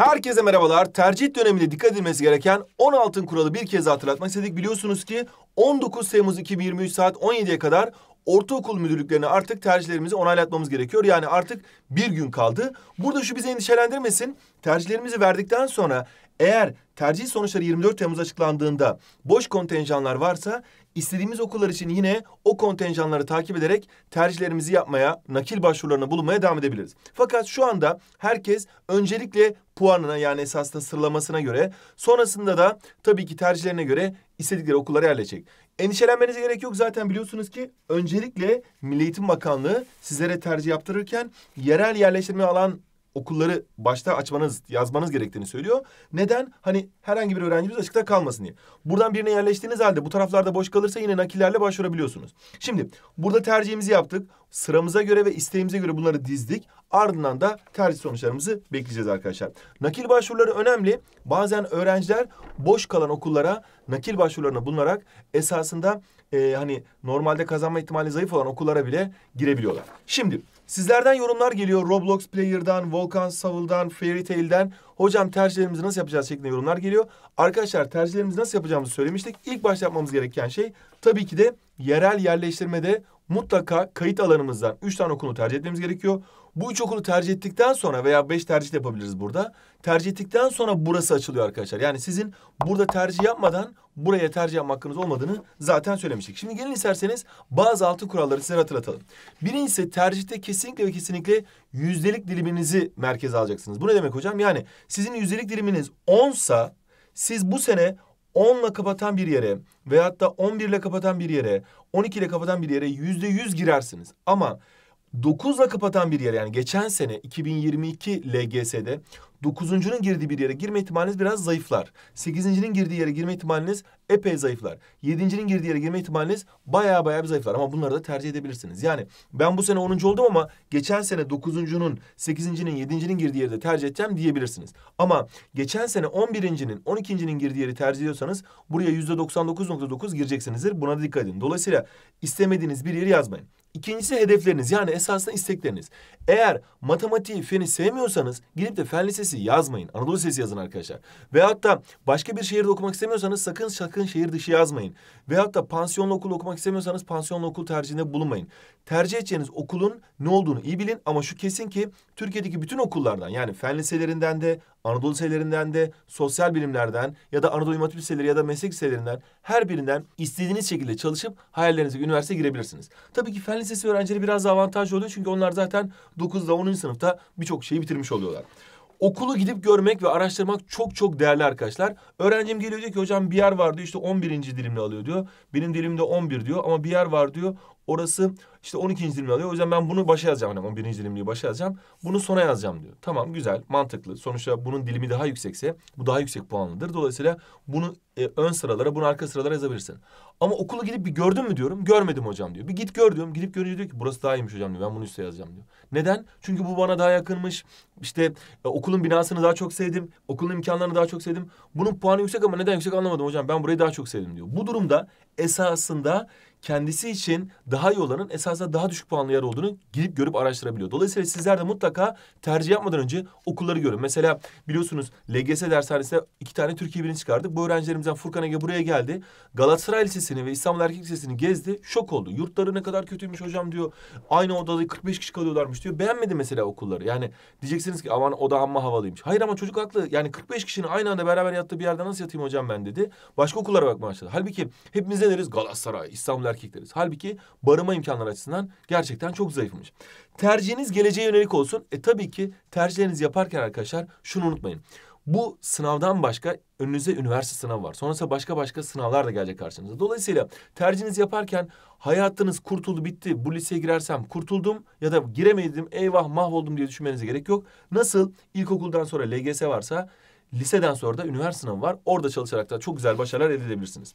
Herkese merhabalar. Tercih döneminde dikkat edilmesi gereken 10 altın kuralı bir kez hatırlatmak istedik. Biliyorsunuz ki 19 Temmuz 2023 saat 17'ye kadar ortaokul müdürlüklerine artık tercihlerimizi onaylatmamız gerekiyor. Yani artık bir gün kaldı. Burada şu bizi endişelendirmesin. Tercihlerimizi verdikten sonra eğer tercih sonuçları 24 Temmuz açıklandığında boş kontenjanlar varsa istediğimiz okullar için yine o kontenjanları takip ederek tercihlerimizi yapmaya, nakil başvurularına bulunmaya devam edebiliriz. Fakat şu anda herkes öncelikle puanına yani esasında sıralamasına göre sonrasında da tabii ki tercihlerine göre istedikleri okullara yerleşecek. Endişelenmenize gerek yok zaten biliyorsunuz ki öncelikle Milli Eğitim Bakanlığı sizlere tercih yaptırırken yerel yerleştirme alan okulları başta açmanız, yazmanız gerektiğini söylüyor. Neden? Hani herhangi bir öğrencimiz açıkta kalmasın diye. Buradan birine yerleştiğiniz halde bu taraflarda boş kalırsa yine nakillerle başvurabiliyorsunuz. Şimdi burada tercihimizi yaptık. Sıramıza göre ve isteğimize göre bunları dizdik. Ardından da tercih sonuçlarımızı bekleyeceğiz arkadaşlar. Nakil başvuruları önemli. Bazen öğrenciler boş kalan okullara nakil başvurularına bulunarak esasında e, hani normalde kazanma ihtimali zayıf olan okullara bile girebiliyorlar. Şimdi Sizlerden yorumlar geliyor Roblox Player'dan, Volkan Savıl'dan, Fairy Tail'den. Hocam tercihlerimizi nasıl yapacağız şeklinde yorumlar geliyor. Arkadaşlar tercihlerimizi nasıl yapacağımızı söylemiştik. İlk başta yapmamız gereken şey tabii ki de yerel yerleştirmede mutlaka kayıt alanımızdan üç tane okulu tercih etmemiz gerekiyor. Bu üç okulu tercih ettikten sonra veya beş tercih yapabiliriz burada. Tercih ettikten sonra burası açılıyor arkadaşlar. Yani sizin burada tercih yapmadan buraya tercih yapma hakkınız olmadığını zaten söylemiştik. Şimdi gelin isterseniz bazı altı kuralları size hatırlatalım. Birincisi tercihte kesinlikle ve kesinlikle yüzdelik diliminizi merkeze alacaksınız. Bu ne demek hocam? Yani sizin yüzdelik diliminiz 10 sa siz bu sene 10 ile kapatan bir yere veyahut da 11 ile kapatan bir yere, 12 ile kapatan bir yere yüzde yüz girersiniz. Ama 9 ile kapatan bir yere yani geçen sene 2022 LGS'de Dokuzuncunun girdiği bir yere girme ihtimaliniz biraz zayıflar. Sekizincinin girdiği yere girme ihtimaliniz epey zayıflar. Yedincinin girdiği yere girme ihtimaliniz baya baya bir zayıflar. Ama bunları da tercih edebilirsiniz. Yani ben bu sene onuncu oldum ama geçen sene dokuzuncunun, sekizincinin, yedincinin girdiği yeri de tercih edeceğim diyebilirsiniz. Ama geçen sene on birincinin, on ikincinin girdiği yeri tercih ediyorsanız buraya yüzde doksan dokuz nokta dokuz gireceksinizdir. Buna da dikkat edin. Dolayısıyla istemediğiniz bir yeri yazmayın. İkincisi hedefleriniz yani esasında istekleriniz. Eğer matematiği, feni sevmiyorsanız gidip de fen lisesi Lisesi yazmayın. Anadolu Lisesi yazın arkadaşlar. Ve hatta başka bir şehirde okumak istemiyorsanız sakın sakın şehir dışı yazmayın. Ve hatta pansiyonlu okul okumak istemiyorsanız pansiyonlu okul tercihinde bulunmayın. Tercih edeceğiniz okulun ne olduğunu iyi bilin ama şu kesin ki Türkiye'deki bütün okullardan yani fen liselerinden de Anadolu liselerinden de sosyal bilimlerden ya da Anadolu İmam liseleri ya da meslek liselerinden her birinden istediğiniz şekilde çalışıp hayallerinize üniversite girebilirsiniz. Tabii ki fen lisesi öğrencileri biraz avantajlı oluyor çünkü onlar zaten 9'da 10. sınıfta birçok şeyi bitirmiş oluyorlar. Okulu gidip görmek ve araştırmak çok çok değerli arkadaşlar. Öğrencim geliyor diyor ki hocam bir yer var diyor işte 11. dilimle alıyor diyor. Benim dilimde 11 diyor ama bir yer var diyor Orası işte 12. dilim alıyor. O yüzden ben bunu başa yazacağım. Yani 11. dilimliği başa yazacağım. Bunu sona yazacağım diyor. Tamam güzel, mantıklı. Sonuçta bunun dilimi daha yüksekse bu daha yüksek puanlıdır. Dolayısıyla bunu e, ön sıralara, bunu arka sıralara yazabilirsin. Ama okula gidip bir gördün mü diyorum. Görmedim hocam diyor. Bir git gördüm, Gidip görünce diyor ki burası daha iyiymiş hocam diyor. Ben bunu üstte yazacağım diyor. Neden? Çünkü bu bana daha yakınmış. İşte e, okulun binasını daha çok sevdim. Okulun imkanlarını daha çok sevdim. Bunun puanı yüksek ama neden yüksek anlamadım hocam. Ben burayı daha çok sevdim diyor. Bu durumda esasında kendisi için daha iyi olanın esasında daha düşük puanlı yer olduğunu girip görüp araştırabiliyor. Dolayısıyla sizler de mutlaka tercih yapmadan önce okulları görün. Mesela biliyorsunuz LGS dershanesinde iki tane Türkiye birini çıkardık. Bu öğrencilerimizden Furkan Ege buraya geldi. Galatasaray Lisesi'ni ve İstanbul Erkek Lisesi'ni gezdi. Şok oldu. Yurtları ne kadar kötüymüş hocam diyor. Aynı odada 45 kişi kalıyorlarmış diyor. Beğenmedi mesela okulları. Yani diyeceksiniz ki aman oda amma havalıymış. Hayır ama çocuk haklı. Yani 45 kişinin aynı anda beraber yattığı bir yerde nasıl yatayım hocam ben dedi. Başka okullara bakmaya başladı. Halbuki hepimiz ne deriz? Galatasaray, İstanbul erkekleriz. Halbuki barınma imkanları açısından gerçekten çok zayıfmış. Tercihiniz geleceğe yönelik olsun. E tabii ki tercihlerinizi yaparken arkadaşlar şunu unutmayın. Bu sınavdan başka önünüze üniversite sınavı var. Sonrasında başka başka sınavlar da gelecek karşınıza. Dolayısıyla tercihinizi yaparken hayatınız kurtuldu bitti. Bu liseye girersem kurtuldum ya da giremedim eyvah mahvoldum diye düşünmenize gerek yok. Nasıl ilkokuldan sonra LGS varsa liseden sonra da üniversite sınavı var. Orada çalışarak da çok güzel başarılar elde edebilirsiniz.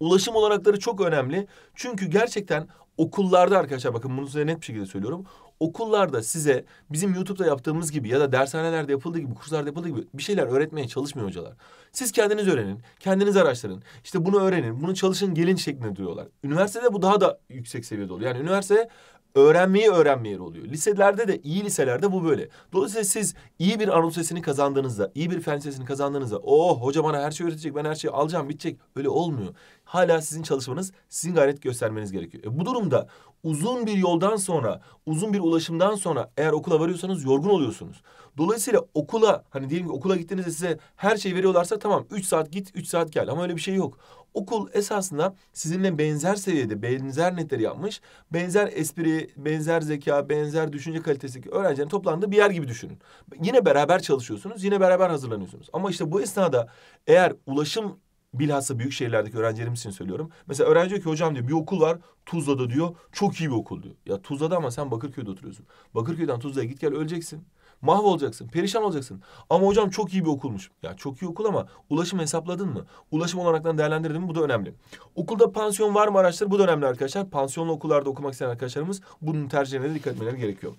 Ulaşım olanakları çok önemli. Çünkü gerçekten okullarda arkadaşlar bakın bunu size net bir şekilde söylüyorum. Okullarda size bizim YouTube'da yaptığımız gibi ya da dershanelerde yapıldığı gibi, kurslarda yapıldığı gibi bir şeyler öğretmeye çalışmıyor hocalar. Siz kendiniz öğrenin, kendiniz araştırın. İşte bunu öğrenin, bunu çalışın, gelin şeklinde diyorlar. Üniversitede bu daha da yüksek seviyede oluyor. Yani üniversite öğrenmeyi öğrenmeye oluyor. Liselerde de iyi liselerde bu böyle. Dolayısıyla siz iyi bir Anadolu sesini kazandığınızda, iyi bir fen sesini kazandığınızda oh hoca bana her şeyi öğretecek, ben her şeyi alacağım, bitecek. Öyle olmuyor. Hala sizin çalışmanız, sizin gayret göstermeniz gerekiyor. E, bu durumda uzun bir yoldan sonra, uzun bir ulaşımdan sonra eğer okula varıyorsanız yorgun oluyorsunuz. Dolayısıyla okula hani diyelim ki okula gittiğinizde size her şeyi veriyorlarsa tamam üç saat git, üç saat gel ama öyle bir şey yok. Okul esasında sizinle benzer seviyede, benzer netleri yapmış, benzer espri, benzer zeka, benzer düşünce kalitesindeki öğrencilerin toplandığı bir yer gibi düşünün. Yine beraber çalışıyorsunuz, yine beraber hazırlanıyorsunuz. Ama işte bu esnada eğer ulaşım bilhassa büyük şehirlerdeki öğrencilerimiz için söylüyorum. Mesela öğrenci diyor ki hocam diyor bir okul var Tuzla'da diyor çok iyi bir okul diyor. Ya Tuzla'da ama sen Bakırköy'de oturuyorsun. Bakırköy'den Tuzla'ya git gel öleceksin. Mahvolacaksın, perişan olacaksın. Ama hocam çok iyi bir okulmuş. Ya çok iyi okul ama ulaşım hesapladın mı? Ulaşım olanaklarını değerlendirdin mi? Bu da önemli. Okulda pansiyon var mı araçları? Bu da önemli arkadaşlar. Pansiyonlu okullarda okumak isteyen arkadaşlarımız bunun tercihlerine dikkat etmeleri gerekiyor.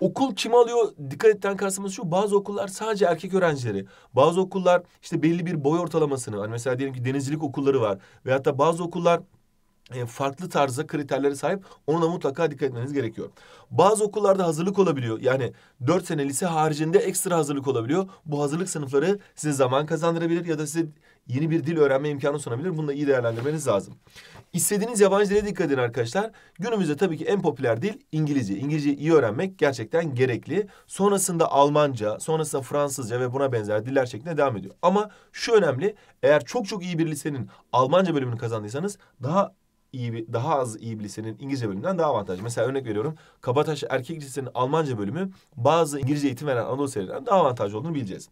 Okul kim alıyor? Dikkat etten kastımız şu. Bazı okullar sadece erkek öğrencileri. Bazı okullar işte belli bir boy ortalamasını. Hani mesela diyelim ki denizcilik okulları var. Veyahut da bazı okullar e, farklı tarzda kriterlere sahip. Ona mutlaka dikkat etmeniz gerekiyor. Bazı okullarda hazırlık olabiliyor. Yani dört sene lise haricinde ekstra hazırlık olabiliyor. Bu hazırlık sınıfları size zaman kazandırabilir ya da size yeni bir dil öğrenme imkanı sunabilir. Bunu da iyi değerlendirmeniz lazım. İstediğiniz yabancı dile dikkat edin arkadaşlar. Günümüzde tabii ki en popüler dil İngilizce. İngilizceyi iyi öğrenmek gerçekten gerekli. Sonrasında Almanca, sonrasında Fransızca ve buna benzer diller şeklinde devam ediyor. Ama şu önemli, eğer çok çok iyi bir lisenin Almanca bölümünü kazandıysanız daha iyi bir, daha az iyi bir lisenin İngilizce bölümünden daha avantajlı. Mesela örnek veriyorum. Kabataş Erkek Lisesi'nin Almanca bölümü bazı İngilizce eğitim veren Anadolu serilerinden daha avantajlı olduğunu bileceğiz.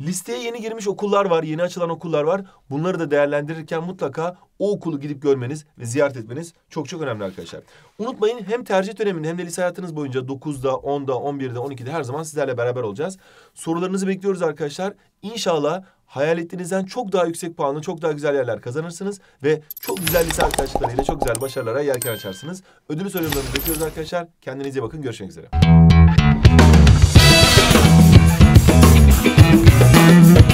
Listeye yeni girmiş okullar var, yeni açılan okullar var. Bunları da değerlendirirken mutlaka o okulu gidip görmeniz ve ziyaret etmeniz çok çok önemli arkadaşlar. Unutmayın hem tercih döneminde hem de lise hayatınız boyunca 9'da, 10'da, 11'de, 12'de her zaman sizlerle beraber olacağız. Sorularınızı bekliyoruz arkadaşlar. İnşallah hayal ettiğinizden çok daha yüksek puanlı, çok daha güzel yerler kazanırsınız ve çok güzel lise arkadaşlarıyla çok güzel başarılara yelken açarsınız. Ödülü sorularını bekliyoruz arkadaşlar. Kendinize bakın. Görüşmek üzere. Thank you.